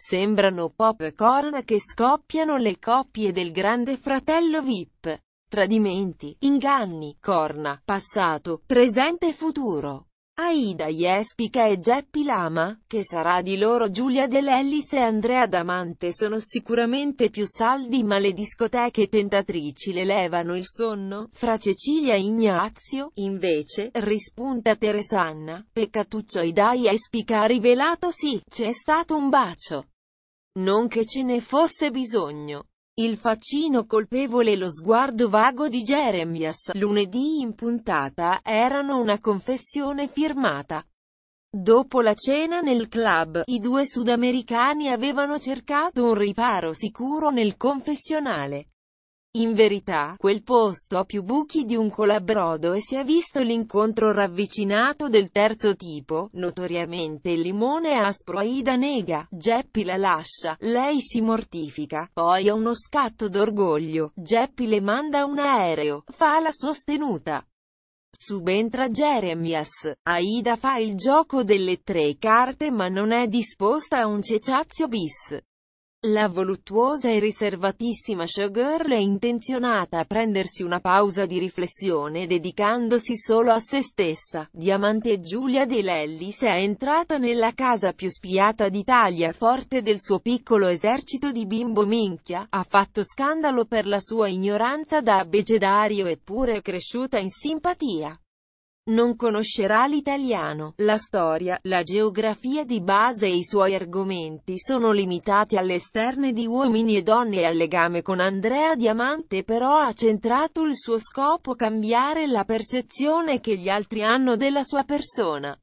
Sembrano popcorn che scoppiano le coppie del grande fratello VIP. Tradimenti, inganni, corna, passato, presente e futuro. Aida Jespica e Geppi Lama, che sarà di loro Giulia Dell'Ellis e Andrea Damante sono sicuramente più saldi ma le discoteche tentatrici le levano il sonno, fra Cecilia e Ignazio, invece, rispunta Teresanna, peccatuccio Aida Jespica ha rivelato sì, c'è stato un bacio. Non che ce ne fosse bisogno. Il faccino colpevole e lo sguardo vago di Jeremias, lunedì in puntata, erano una confessione firmata. Dopo la cena nel club, i due sudamericani avevano cercato un riparo sicuro nel confessionale. In verità, quel posto ha più buchi di un colabrodo e si è visto l'incontro ravvicinato del terzo tipo, notoriamente il limone aspro Aida nega, Geppi la lascia, lei si mortifica, poi ha uno scatto d'orgoglio, Geppi le manda un aereo, fa la sostenuta. Subentra Jeremias, Aida fa il gioco delle tre carte ma non è disposta a un cecazio bis. La voluttuosa e riservatissima showgirl è intenzionata a prendersi una pausa di riflessione dedicandosi solo a se stessa. Diamante Giulia De Lellis è entrata nella casa più spiata d'Italia forte del suo piccolo esercito di bimbo minchia, ha fatto scandalo per la sua ignoranza da abecedario eppure è cresciuta in simpatia non conoscerà l'italiano, la storia, la geografia di base e i suoi argomenti sono limitati alle di uomini e donne e al legame con Andrea Diamante però ha centrato il suo scopo cambiare la percezione che gli altri hanno della sua persona.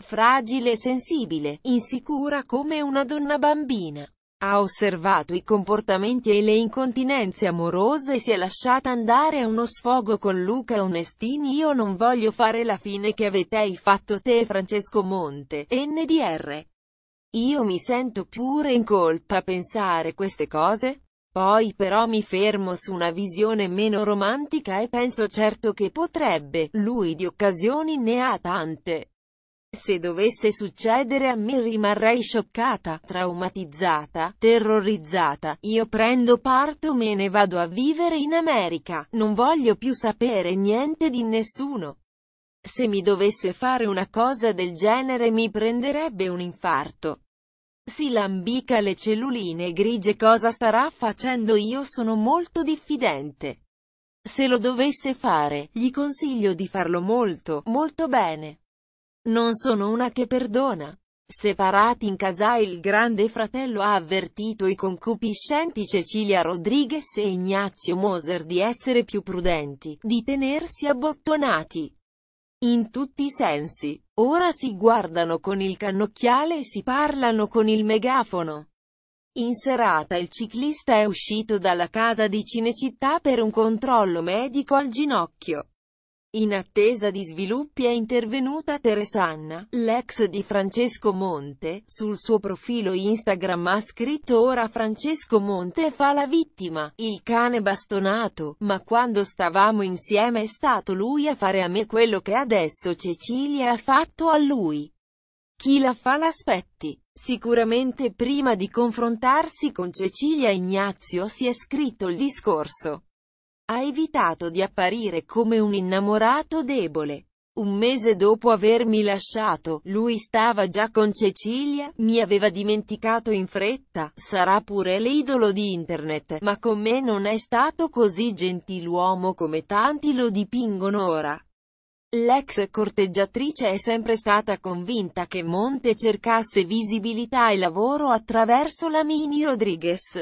Fragile e sensibile, insicura come una donna bambina. Ha osservato i comportamenti e le incontinenze amorose e si è lasciata andare a uno sfogo con Luca Onestini Io non voglio fare la fine che avete fatto te e Francesco Monte, NDR. Io mi sento pure in colpa a pensare queste cose. Poi però mi fermo su una visione meno romantica e penso certo che potrebbe, lui di occasioni ne ha tante. Se dovesse succedere a me rimarrei scioccata, traumatizzata, terrorizzata. Io prendo parto me ne vado a vivere in America. Non voglio più sapere niente di nessuno. Se mi dovesse fare una cosa del genere mi prenderebbe un infarto. Si lambica le celluline grigie cosa starà facendo io sono molto diffidente. Se lo dovesse fare, gli consiglio di farlo molto, molto bene. Non sono una che perdona. Separati in casa il grande fratello ha avvertito i concupiscenti Cecilia Rodriguez e Ignazio Moser di essere più prudenti, di tenersi abbottonati. In tutti i sensi. Ora si guardano con il cannocchiale e si parlano con il megafono. In serata il ciclista è uscito dalla casa di Cinecittà per un controllo medico al ginocchio. In attesa di sviluppi è intervenuta Teresanna, l'ex di Francesco Monte, sul suo profilo Instagram ha scritto ora Francesco Monte fa la vittima, il cane bastonato, ma quando stavamo insieme è stato lui a fare a me quello che adesso Cecilia ha fatto a lui. Chi la fa l'aspetti? Sicuramente prima di confrontarsi con Cecilia Ignazio si è scritto il discorso ha evitato di apparire come un innamorato debole. Un mese dopo avermi lasciato, lui stava già con Cecilia, mi aveva dimenticato in fretta, sarà pure l'idolo di internet, ma con me non è stato così gentiluomo come tanti lo dipingono ora. L'ex corteggiatrice è sempre stata convinta che Monte cercasse visibilità e lavoro attraverso la Mini Rodriguez.